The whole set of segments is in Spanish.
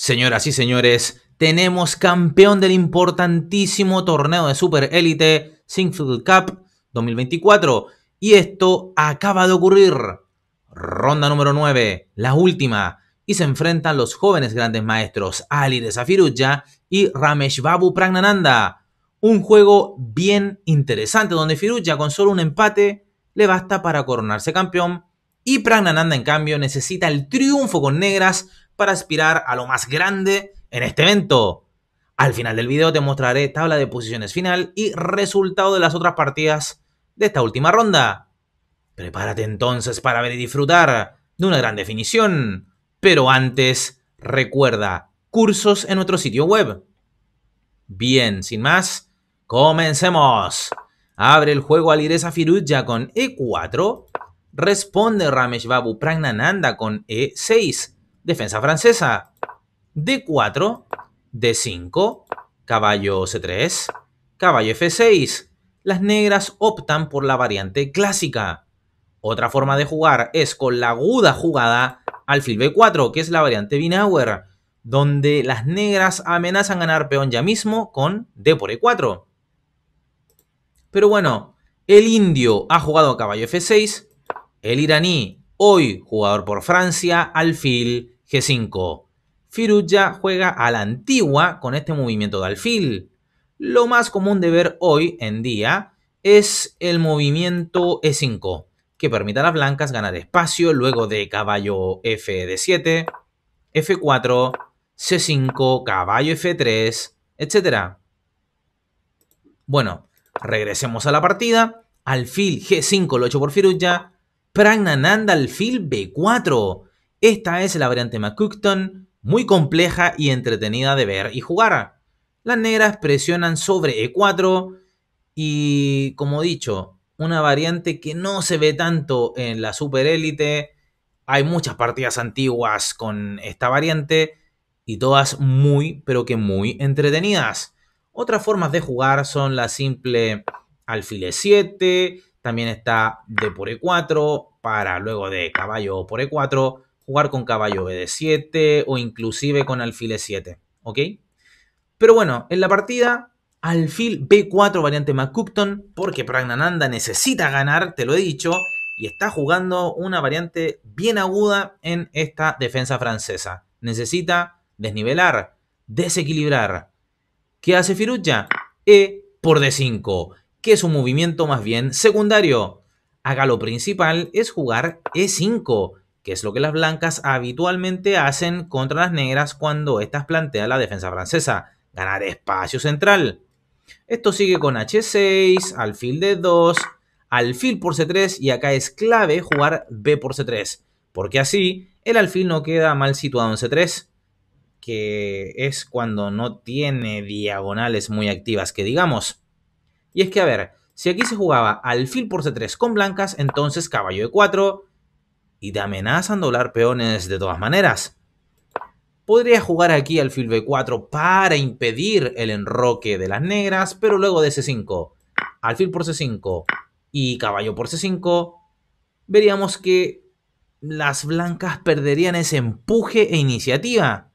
Señoras y señores, tenemos campeón del importantísimo torneo de Super Elite Singfield Cup 2024. Y esto acaba de ocurrir. Ronda número 9, la última. Y se enfrentan los jóvenes grandes maestros Ali de y Ramesh Babu Pragnananda. Un juego bien interesante donde Firuja con solo un empate le basta para coronarse campeón. Y Pragnananda en cambio necesita el triunfo con negras para aspirar a lo más grande en este evento. Al final del video te mostraré tabla de posiciones final y resultado de las otras partidas de esta última ronda. Prepárate entonces para ver y disfrutar de una gran definición. Pero antes, recuerda, cursos en nuestro sitio web. Bien, sin más, comencemos. Abre el juego Alireza Firuja con E4. Responde Ramesh Babu Pragnananda con E6. Defensa francesa. D4, D5, caballo C3, caballo F6. Las negras optan por la variante clásica. Otra forma de jugar es con la aguda jugada alfil B4, que es la variante Binauer, donde las negras amenazan ganar peón ya mismo con D por E4. Pero bueno, el indio ha jugado caballo F6, el iraní, hoy jugador por Francia, alfil G5. Firuja juega a la antigua con este movimiento de alfil. Lo más común de ver hoy en día es el movimiento E5, que permite a las blancas ganar espacio luego de caballo F 7, F4, C5, caballo F3, etc. Bueno, regresemos a la partida. Alfil G5 lo hecho por Firuja. Pragnananda alfil B4. Esta es la variante McCookton, muy compleja y entretenida de ver y jugar. Las negras presionan sobre E4 y, como dicho, una variante que no se ve tanto en la Super élite. Hay muchas partidas antiguas con esta variante y todas muy, pero que muy entretenidas. Otras formas de jugar son la simple alfil 7, también está de por E4, para luego de caballo por E4, jugar con caballo B 7 o inclusive con alfil e 7, ¿ok? Pero bueno, en la partida, alfil B4 variante McCupton, porque Pragnananda necesita ganar, te lo he dicho, y está jugando una variante bien aguda en esta defensa francesa. Necesita desnivelar, desequilibrar. ¿Qué hace Firucha? E por D5, que es un movimiento más bien secundario. Haga lo principal es jugar E5, que es lo que las blancas habitualmente hacen contra las negras cuando estas plantean la defensa francesa, ganar espacio central. Esto sigue con h6, alfil de 2 alfil por c3 y acá es clave jugar b por c3, porque así el alfil no queda mal situado en c3, que es cuando no tiene diagonales muy activas, que digamos. Y es que, a ver, si aquí se jugaba alfil por c3 con blancas, entonces caballo e4, y te amenazan doblar peones de todas maneras. Podría jugar aquí al b4 para impedir el enroque de las negras, pero luego de c5, alfil por c5 y caballo por c5, veríamos que las blancas perderían ese empuje e iniciativa.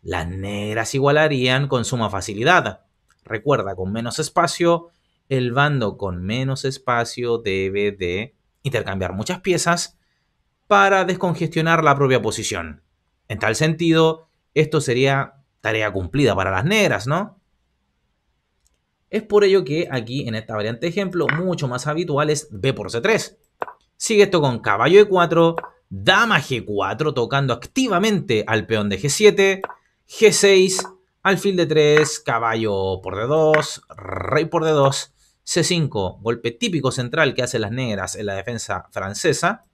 Las negras igualarían con suma facilidad. Recuerda, con menos espacio, el bando con menos espacio debe de intercambiar muchas piezas para descongestionar la propia posición. En tal sentido, esto sería tarea cumplida para las negras, ¿no? Es por ello que aquí en esta variante de ejemplo mucho más habitual es B por C3. Sigue esto con caballo E4, dama G4 tocando activamente al peón de G7, G6, alfil de 3, caballo por D2, rey por D2, C5, golpe típico central que hacen las negras en la defensa francesa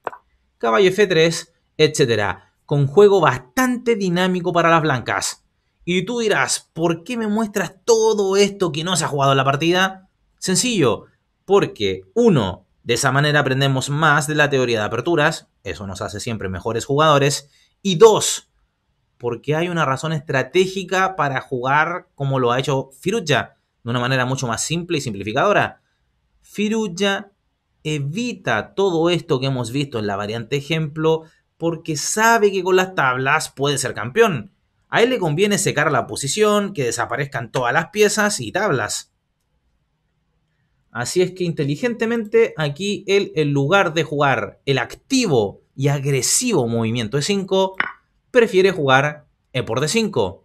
caballo F3, etc. Con juego bastante dinámico para las blancas. Y tú dirás, ¿por qué me muestras todo esto que no se ha jugado en la partida? Sencillo, porque uno, de esa manera aprendemos más de la teoría de aperturas, eso nos hace siempre mejores jugadores, y dos, porque hay una razón estratégica para jugar como lo ha hecho Firuja, de una manera mucho más simple y simplificadora. Firuja evita todo esto que hemos visto en la variante ejemplo porque sabe que con las tablas puede ser campeón. A él le conviene secar la posición, que desaparezcan todas las piezas y tablas. Así es que inteligentemente aquí él, en lugar de jugar el activo y agresivo movimiento de 5, prefiere jugar E por D5.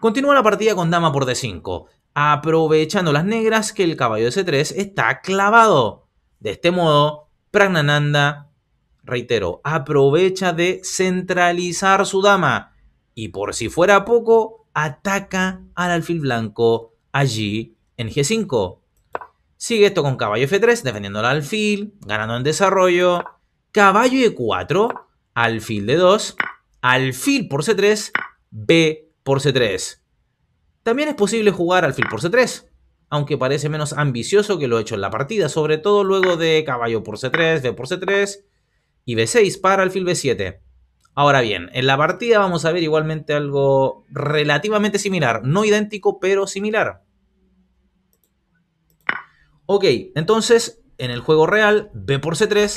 Continúa la partida con dama por D5, aprovechando las negras que el caballo de C3 está clavado. De este modo, Pragnananda, reitero, aprovecha de centralizar su dama y por si fuera poco, ataca al alfil blanco allí en G5. Sigue esto con caballo F3, defendiendo al alfil, ganando en desarrollo. Caballo E4, alfil d 2 alfil por C3, B por C3. También es posible jugar alfil por C3, aunque parece menos ambicioso que lo hecho en la partida, sobre todo luego de caballo por c3, b por c3 y b6 para alfil b7. Ahora bien, en la partida vamos a ver igualmente algo relativamente similar, no idéntico, pero similar. Ok, entonces en el juego real, b por c3,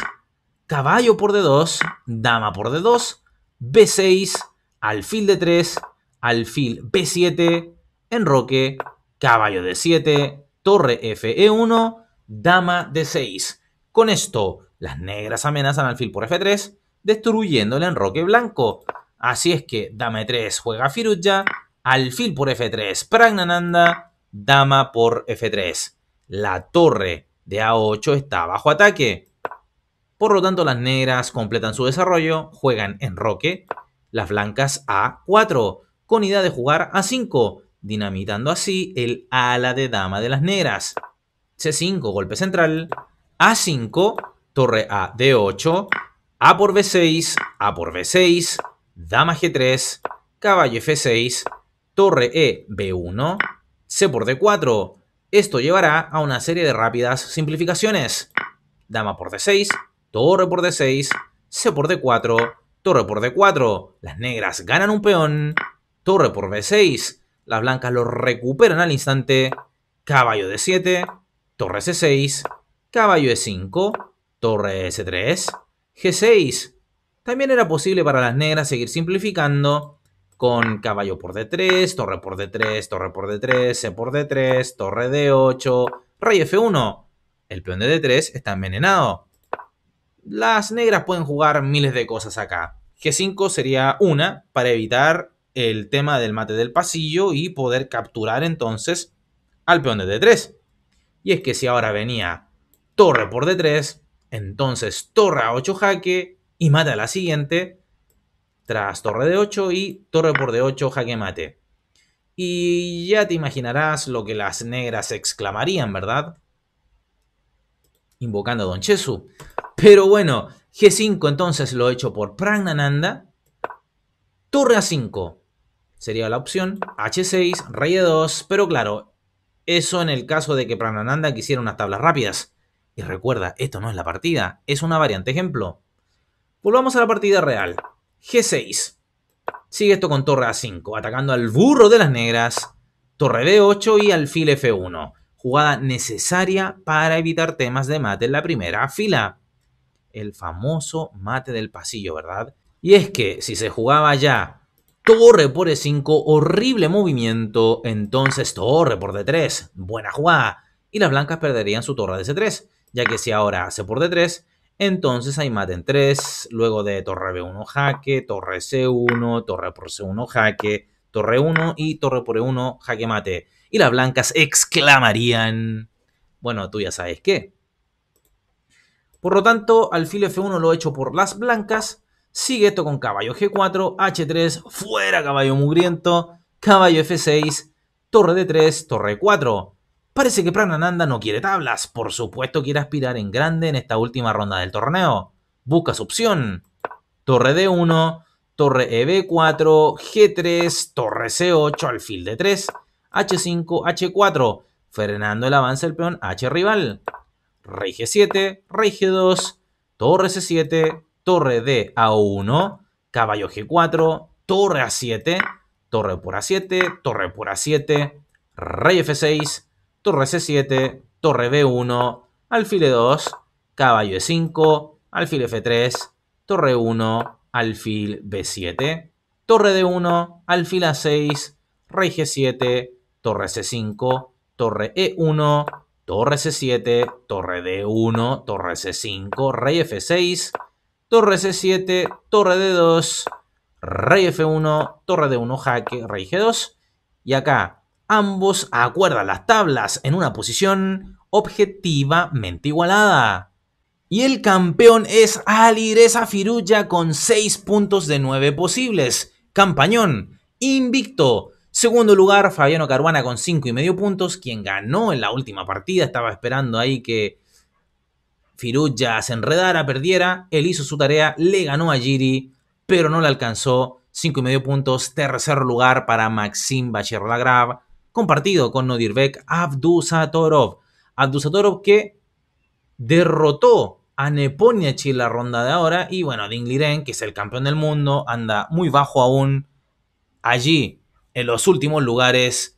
caballo por d2, dama por d2, b6, alfil d3, alfil b7, enroque, caballo de 7, torre fe1, dama de 6. Con esto, las negras amenazan al alfil por f3, destruyéndole el enroque blanco. Así es que dama e3 juega Firuja, alfil por f3 Pragnananda, dama por f3. La torre de a8 está bajo ataque. Por lo tanto, las negras completan su desarrollo, juegan enroque, las blancas a4, con idea de jugar a5, dinamitando así el ala de dama de las negras. C5, golpe central, A5, torre A, D8, A por B6, A por B6, dama G3, caballo F6, torre E, B1, C por D4. Esto llevará a una serie de rápidas simplificaciones. Dama por D6, torre por D6, C por D4, torre por D4. Las negras ganan un peón, torre por B6, las blancas lo recuperan al instante. Caballo de 7, torre C6, caballo E5, torre S3, G6. También era posible para las negras seguir simplificando con caballo por D3, torre por D3, torre por D3, C por D3, torre D8, rey F1. El peón de D3 está envenenado. Las negras pueden jugar miles de cosas acá. G5 sería una para evitar el tema del mate del pasillo y poder capturar entonces al peón de D3. Y es que si ahora venía torre por D3, entonces torre a 8 jaque y mata a la siguiente, tras torre de 8 y torre por D8 jaque mate. Y ya te imaginarás lo que las negras exclamarían, ¿verdad? Invocando a Don Chesu. Pero bueno, G5 entonces lo he hecho por Pragnananda. Torre a 5 sería la opción H6, rey e 2, pero claro, eso en el caso de que Pranananda quisiera unas tablas rápidas. Y recuerda, esto no es la partida, es una variante ejemplo. Volvamos a la partida real. G6. Sigue esto con torre A5, atacando al burro de las negras, torre B8 y alfil F1. Jugada necesaria para evitar temas de mate en la primera fila. El famoso mate del pasillo, ¿verdad? Y es que si se jugaba ya Torre por E5, horrible movimiento. Entonces torre por D3, buena jugada. Y las blancas perderían su torre de C3, ya que si ahora hace por D3, entonces ahí maten en 3, luego de torre B1 jaque, torre C1, torre por C1 jaque, torre 1 y torre por E1 jaque mate. Y las blancas exclamarían, bueno, tú ya sabes qué. Por lo tanto, alfil F1 lo he hecho por las blancas, Sigue esto con caballo G4, H3, fuera caballo mugriento, caballo F6, torre D3, torre 4. Parece que Pranananda no quiere tablas, por supuesto quiere aspirar en grande en esta última ronda del torneo. Busca su opción. Torre D1, torre EB4, G3, torre C8, alfil D3, H5, H4, frenando el avance del peón H rival. Rey G7, Rey G2, torre C7, torre d A1, caballo G4, torre A7, torre por e A7, torre por A7, rey F6, torre C7, torre B1, alfil E2, caballo E5, alfil F3, torre 1, alfil B7, torre D1, alfil A6, rey G7, torre C5, torre E1, torre C7, torre D1, torre C5, rey F6, torre c7, torre d2, rey f1, torre d1 jaque, rey g2. Y acá ambos acuerdan las tablas en una posición objetivamente igualada. Y el campeón es Alireza Firulla con 6 puntos de 9 posibles. Campañón, invicto. Segundo lugar, Fabiano Caruana con 5 y medio puntos, quien ganó en la última partida. Estaba esperando ahí que Firut ya se enredara, perdiera, él hizo su tarea, le ganó a Giri, pero no le alcanzó. y medio puntos, tercer lugar para Maxim Bachir Lagrav, compartido con Nodirbek Abdusatorov. Abdusatorov que derrotó a Neponiachi en la ronda de ahora. Y bueno, Ding Liren, que es el campeón del mundo, anda muy bajo aún. Allí, en los últimos lugares,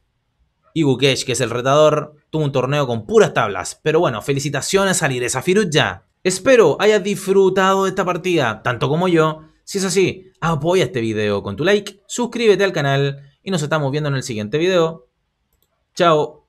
Ibukesh, que es el retador, Tuvo un torneo con puras tablas. Pero bueno, felicitaciones a Lidesa ya. Espero hayas disfrutado de esta partida, tanto como yo. Si es así, apoya este video con tu like, suscríbete al canal y nos estamos viendo en el siguiente video. Chao.